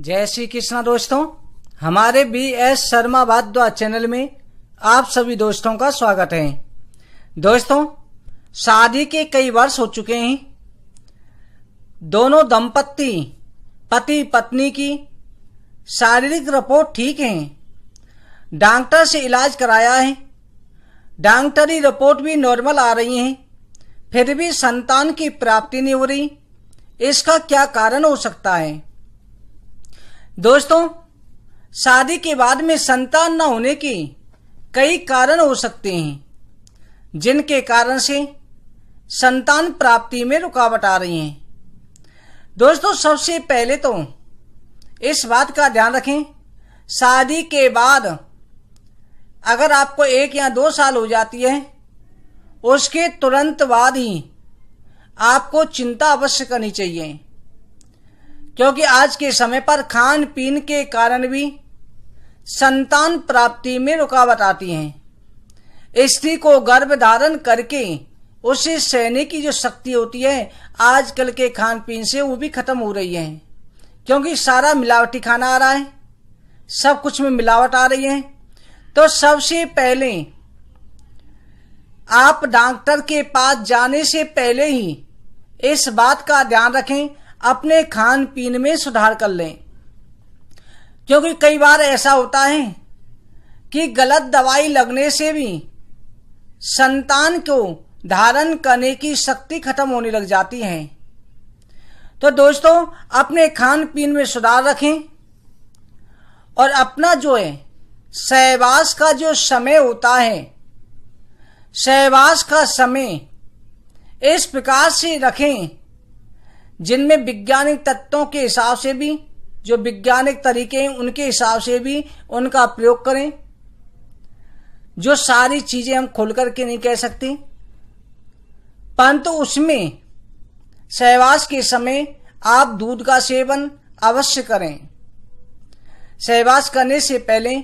जय श्री कृष्णा दोस्तों हमारे B S Sharma Wadhwa channel में आप सभी दोस्तों का स्वागत है दोस्तों शादी के कई वर्ष हो चुके हैं दोनों दंपत्ति पति पत्नी की शारीरिक रिपोर्ट ठीक है डॉक्टर से इलाज कराया है डॉक्टरी रिपोर्ट भी नॉर्मल आ रही है फिर भी संतान की प्राप्ति नहीं हो रही इसका क्या कारण हो सकता है दोस्तों शादी के बाद में संतान न होने के कई कारण हो सकते हैं जिनके कारण से संतान प्राप्ति में रुकावट आ रही है दोस्तों सबसे पहले तो इस बात का ध्यान रखें शादी के बाद अगर आपको एक या दो साल हो जाती है उसके तुरंत बाद ही आपको चिंता अवश्य करनी चाहिए क्योंकि आज के समय पर खान पीन के कारण भी संतान प्राप्ति में रुकावट आती है स्त्री को गर्भ धारण करके उसे सहने की जो शक्ति होती है आजकल के खान पीन से वो भी खत्म हो रही है क्योंकि सारा मिलावटी खाना आ रहा है सब कुछ में मिलावट आ रही है तो सबसे पहले आप डॉक्टर के पास जाने से पहले ही इस बात का ध्यान रखें अपने खान पीन में सुधार कर लें क्योंकि कई बार ऐसा होता है कि गलत दवाई लगने से भी संतान को धारण करने की शक्ति खत्म होने लग जाती है तो दोस्तों अपने खान पीन में सुधार रखें और अपना जो है सहवास का जो समय होता है सहवास का समय इस प्रकार से रखें जिनमें वैज्ञानिक तत्वों के हिसाब से भी जो वैज्ञानिक तरीके हैं उनके हिसाब से भी उनका प्रयोग करें जो सारी चीजें हम खुल करके नहीं कह सकते परंतु उसमें सहवास के समय आप दूध का सेवन अवश्य करें सहवास करने से पहले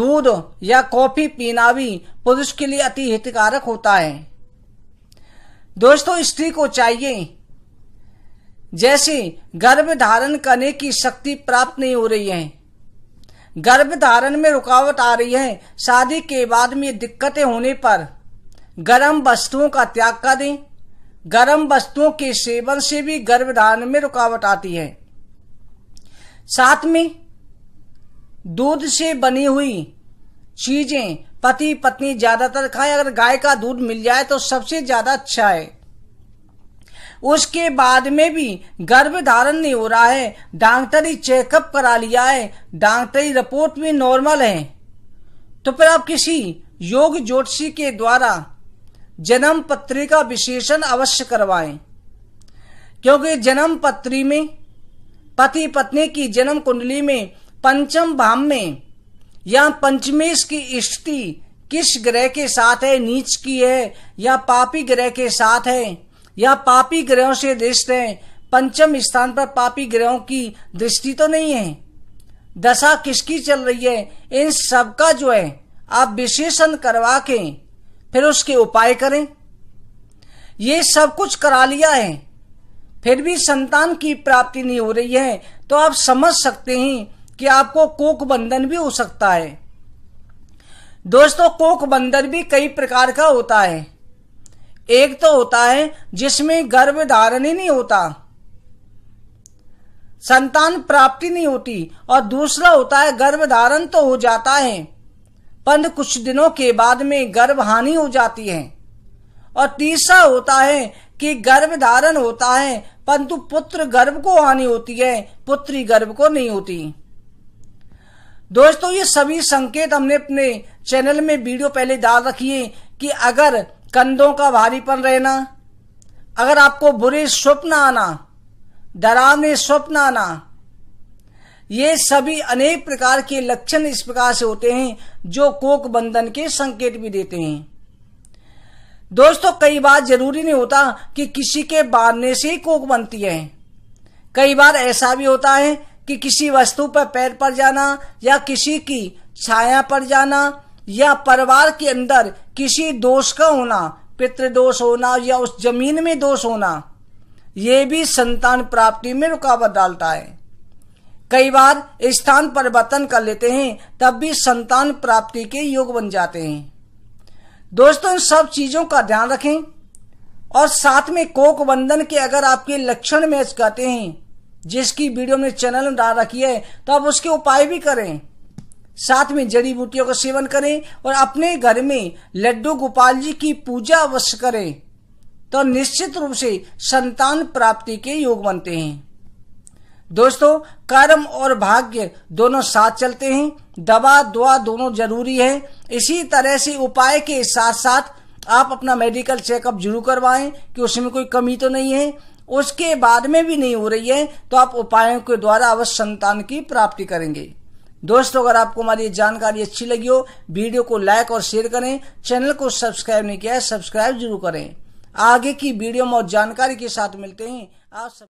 दूध या कॉफी पीना भी पुरुष के लिए अति हितकारक होता है दोस्तों स्त्री को चाहिए जैसे गर्भ धारण करने की शक्ति प्राप्त नहीं हो रही है गर्भ धारण में रुकावट आ रही है शादी के बाद में दिक्कतें होने पर गर्म वस्तुओं का त्याग कर दें गर्म वस्तुओं के सेवन से भी गर्भ धारण में रुकावट आती है साथ में दूध से बनी हुई चीजें पति पत्नी ज्यादातर खाएं अगर गाय का दूध मिल जाए तो सबसे ज्यादा अच्छा है उसके बाद में भी गर्भ धारण नहीं हो रहा है डॉक्टरी चेकअप करा लिया है डॉक्टरी रिपोर्ट भी नॉर्मल है तो फिर आप किसी योग ज्योतिषी के द्वारा जन्म पत्री का विशेषण अवश्य करवाएं क्योंकि जन्म पत्री में पति पत्नी की जन्म कुंडली में पंचम भाव में या पंचमेश की स्थिति किस ग्रह के साथ है नीच की है या पापी ग्रह के साथ है या पापी ग्रहों से दृष्ट है पंचम स्थान पर पापी ग्रहों की दृष्टि तो नहीं है दशा किसकी चल रही है इन सब का जो है आप विशेषण करवा के फिर उसके उपाय करें ये सब कुछ करा लिया है फिर भी संतान की प्राप्ति नहीं हो रही है तो आप समझ सकते हैं कि आपको कोक बंधन भी हो सकता है दोस्तों कोक बंधन भी कई प्रकार का होता है एक तो होता है जिसमें गर्भ धारण ही नहीं होता संतान प्राप्ति नहीं होती और दूसरा होता है गर्भ धारण तो हो जाता है पर कुछ दिनों के बाद में गर्भ हानि हो जाती है और तीसरा होता है कि गर्भ धारण होता है परंतु पुत्र गर्भ को हानि होती है पुत्री गर्भ को नहीं होती दोस्तों ये सभी संकेत हमने अपने चैनल में वीडियो पहले डाल है कि अगर कंधों का भारीपन रहना अगर आपको बुरे स्वप्न आना डरावने स्वप्न आना ये सभी अनेक प्रकार के लक्षण इस प्रकार से होते हैं जो कोक बंधन के संकेत भी देते हैं दोस्तों कई बार जरूरी नहीं होता कि किसी के बांधने से ही कोक बनती है कई बार ऐसा भी होता है कि किसी वस्तु पर पैर पड़ जाना या किसी की छाया पड़ जाना या परिवार के अंदर किसी दोष का होना पितृदोष होना या उस जमीन में दोष होना ये भी संतान प्राप्ति में रुकावट डालता है कई बार स्थान परिवर्तन कर लेते हैं तब भी संतान प्राप्ति के योग बन जाते हैं दोस्तों इन सब चीजों का ध्यान रखें और साथ में कोक बंधन के अगर आपके लक्षण मैच करते हैं जिसकी वीडियो ने चैनल में डाल रखी है तो आप उसके उपाय भी करें साथ में जड़ी बूटियों का सेवन करें और अपने घर में लड्डू गोपाल जी की पूजा अवश्य करें तो निश्चित रूप से संतान प्राप्ति के योग बनते हैं दोस्तों कर्म और भाग्य दोनों साथ चलते हैं दवा दुआ दोनों जरूरी है इसी तरह से उपाय के साथ साथ आप अपना मेडिकल चेकअप जरूर करवाएं कि उसमें कोई कमी तो नहीं है उसके बाद में भी नहीं हो रही है तो आप उपायों के द्वारा अवश्य संतान की प्राप्ति करेंगे दोस्तों अगर आपको हमारी ये जानकारी अच्छी लगी हो वीडियो को लाइक और शेयर करें चैनल को सब्सक्राइब नहीं किया है सब्सक्राइब जरूर करें आगे की वीडियो में और जानकारी के साथ मिलते हैं आप सब